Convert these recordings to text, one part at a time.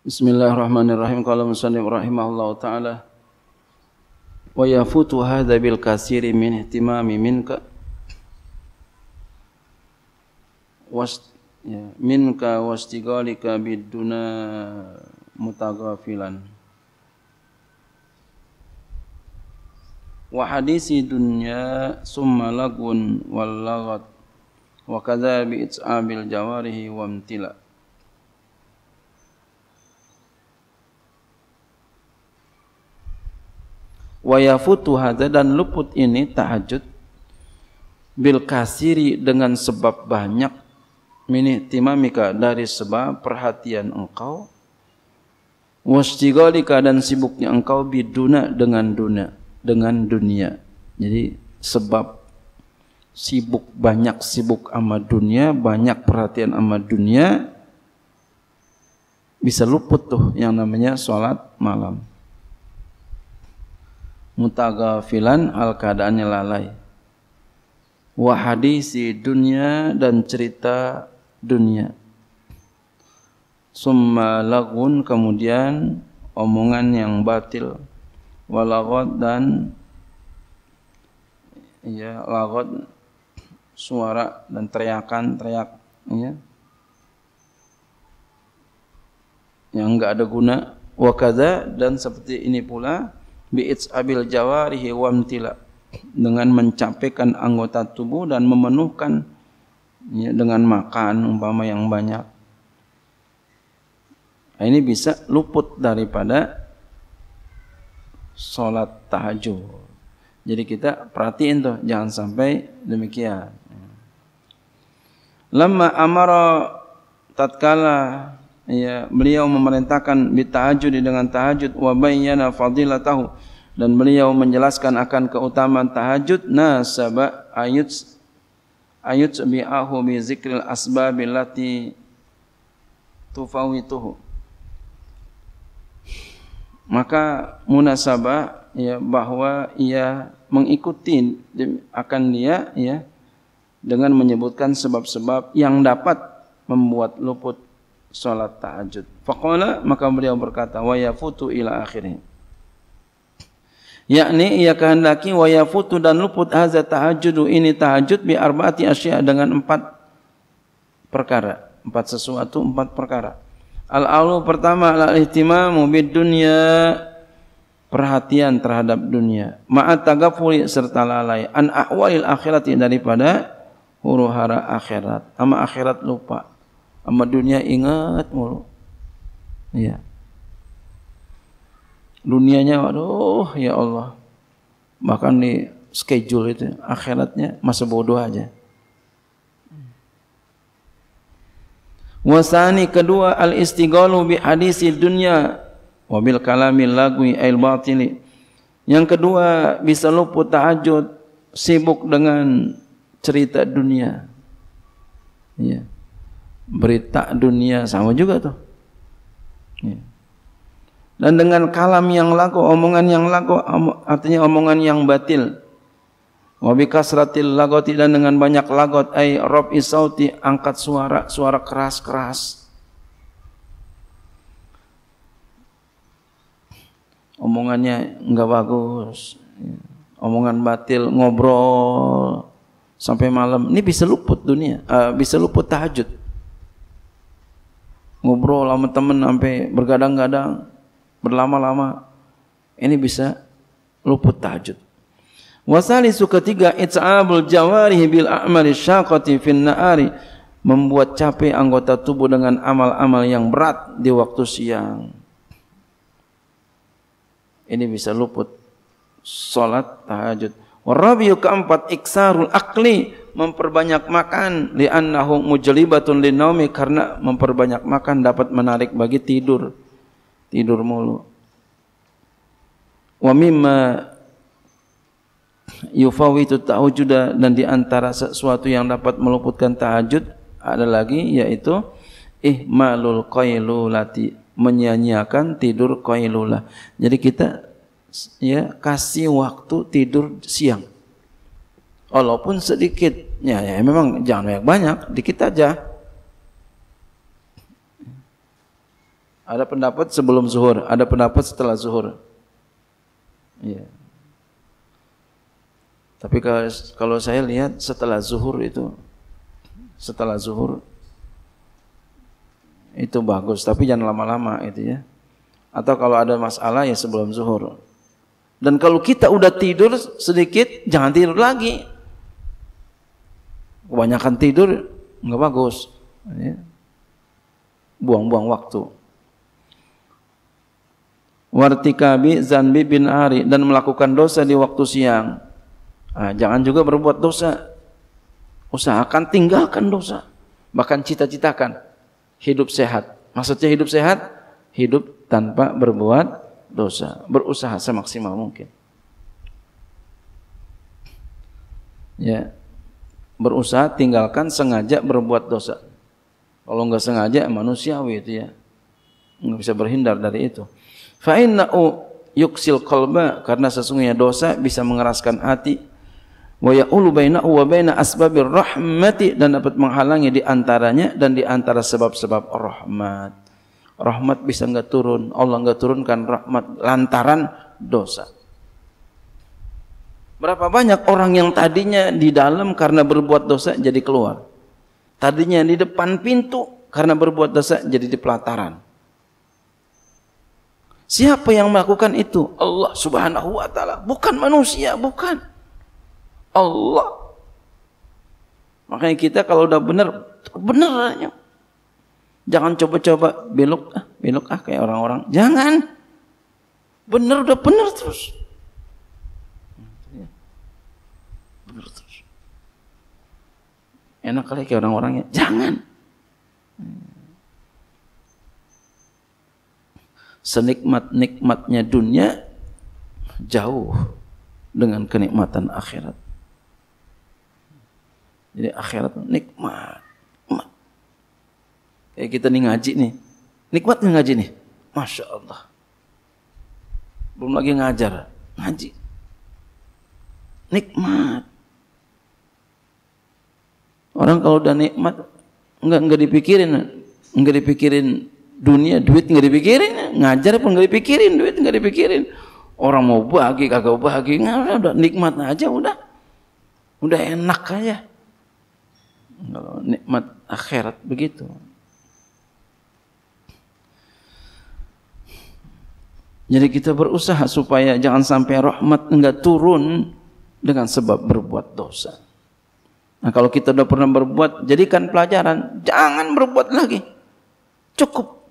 Bismillahirrahmanirrahim. Qala musannif rahimahullahu taala wa yafutu hadha bil kasiri min ihtimami minka was ya, minka wastigalika biduna mutagafilan wa hadisi dunya summa lagun wal lagat wa kadza bi itsabil jawarihi wa mtila. wayafutu hadza dan luput ini tahajud bil kasiri dengan sebab banyak mini timamika dari sebab perhatian engkau wastighalika dan sibuknya engkau biduna dengan dunia dengan dunia jadi sebab sibuk banyak sibuk sama dunia banyak perhatian sama dunia bisa luput tuh yang namanya sholat malam mutagafilan al keadaannya lalai wa hadisi dunia dan cerita dunia summa lagun kemudian omongan yang batil walagot dan ya lagot suara dan teriakan teriak ya yang enggak ada guna wakada dan seperti ini pula bi'its abil jawari hewan wamtila dengan mencapaikan anggota tubuh dan memenuhkan ya, dengan makan umpama yang banyak nah, ini bisa luput daripada sholat tahajud jadi kita perhatiin tuh jangan sampai demikian lama amara tatkala ya beliau memerintahkan bitahajud dengan tahajud wa bayyana fadilatahu dan beliau menjelaskan akan keutamaan tahajud nasaba ayut ayut bi'ahu bi zikril asbabil lati tufawituhu maka munasabah ya bahwa ia mengikuti akan dia ya dengan menyebutkan sebab-sebab yang dapat membuat luput salat tahajud. Faqala maka beliau berkata wa yafutu ila akhirih. Yakni ia kehendaki wa yafutu dan luput haza tahajudu ini tahajud bi arbaati asya dengan empat perkara, empat sesuatu, empat perkara. Al-alu pertama al-ihtimamu bid dunya perhatian terhadap dunia ma'at tagafuli serta lalai an ahwalil akhirati daripada huru hara akhirat ama akhirat lupa Amat dunia ingat mulu. Ya. Dunianya aduh ya Allah. Bahkan di schedule itu akhiratnya masa bodoh aja. Wasani kedua al istigalu bi hadisi dunya wa bil kalami lagui al batili. Yang kedua bisa luput tahajud sibuk dengan cerita dunia, berita dunia sama juga tuh. Iya. Dan dengan kalam yang laku, omongan yang laku, artinya omongan yang batil. Wa seratil lagoti dan dengan banyak lagot ay rob isauti angkat suara suara keras-keras. Omongannya enggak bagus. Omongan batil, ngobrol sampai malam. Ini bisa luput dunia, uh, bisa luput tahajud ngobrol sama temen sampai bergadang-gadang berlama-lama ini bisa luput tahajud wasalisu ketiga it'abul jawarihi bil a'mali syaqati fin na'ari membuat capek anggota tubuh dengan amal-amal yang berat di waktu siang ini bisa luput salat tahajud warabiyu keempat iksarul akli memperbanyak makan annahu mujlibatun linaumi karena memperbanyak makan dapat menarik bagi tidur tidur mulu wa mimma yufawitu ta'ajuda dan di antara sesuatu yang dapat meluputkan tahajud ada lagi yaitu ihmalul qailulati menyanyiakan tidur qailulah. Jadi kita ya kasih waktu tidur siang walaupun sedikit ya, ya memang jangan banyak banyak dikit aja ada pendapat sebelum zuhur ada pendapat setelah zuhur ya. tapi kalau saya lihat setelah zuhur itu setelah zuhur itu bagus tapi jangan lama-lama itu ya atau kalau ada masalah ya sebelum zuhur dan kalau kita udah tidur sedikit jangan tidur lagi kebanyakan tidur nggak bagus ya. buang-buang waktu wartikabi zanbi bin ari dan melakukan dosa di waktu siang nah, jangan juga berbuat dosa usahakan tinggalkan dosa bahkan cita-citakan hidup sehat maksudnya hidup sehat hidup tanpa berbuat dosa berusaha semaksimal mungkin ya yeah berusaha tinggalkan sengaja berbuat dosa. Kalau nggak sengaja manusiawi itu ya. Nggak bisa berhindar dari itu. Fa inna'u yuksil qalba karena sesungguhnya dosa bisa mengeraskan hati wa ya'ulu bainahu wa baina asbabir rahmati dan dapat menghalangi di antaranya dan di antara sebab-sebab rahmat. Rahmat bisa enggak turun, Allah enggak turunkan rahmat lantaran dosa. Berapa banyak orang yang tadinya di dalam karena berbuat dosa jadi keluar. Tadinya di depan pintu karena berbuat dosa jadi di pelataran. Siapa yang melakukan itu? Allah Subhanahu wa taala, bukan manusia, bukan. Allah. Makanya kita kalau udah benar, benar Jangan coba-coba belok ah, belok ah kayak orang-orang. Jangan. Benar udah benar terus. Enak kali kayak orang-orangnya. Jangan. Senikmat-nikmatnya dunia jauh dengan kenikmatan akhirat. Jadi akhirat nikmat. nikmat. Kayak kita nih ngaji nih. Nikmat nih ngaji nih. Masya Allah. Belum lagi ngajar. Ngaji. Nikmat. Orang kalau udah nikmat nggak nggak dipikirin, nggak dipikirin dunia, duit nggak dipikirin, ngajar pun nggak dipikirin, duit nggak dipikirin. Orang mau bagi kagak bagi, nggak udah nikmat aja udah, udah enak aja. Kalau nikmat akhirat begitu. Jadi kita berusaha supaya jangan sampai rahmat enggak turun dengan sebab berbuat dosa. Nah, kalau kita sudah pernah berbuat, jadikan pelajaran. Jangan berbuat lagi. Cukup.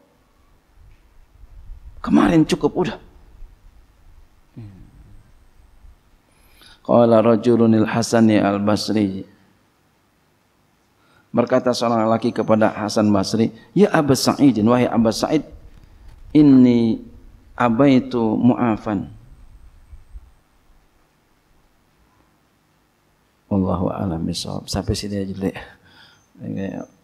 Kemarin cukup, udah. Qala rajulunil Hasani al-Basri. Berkata seorang laki kepada Hasan Basri, "Ya Abu Sa'id, wahai Abu Sa'id, inni abaitu mu'afan." Wallahu a'lam bishawab. Sampai sini aja dulu ya.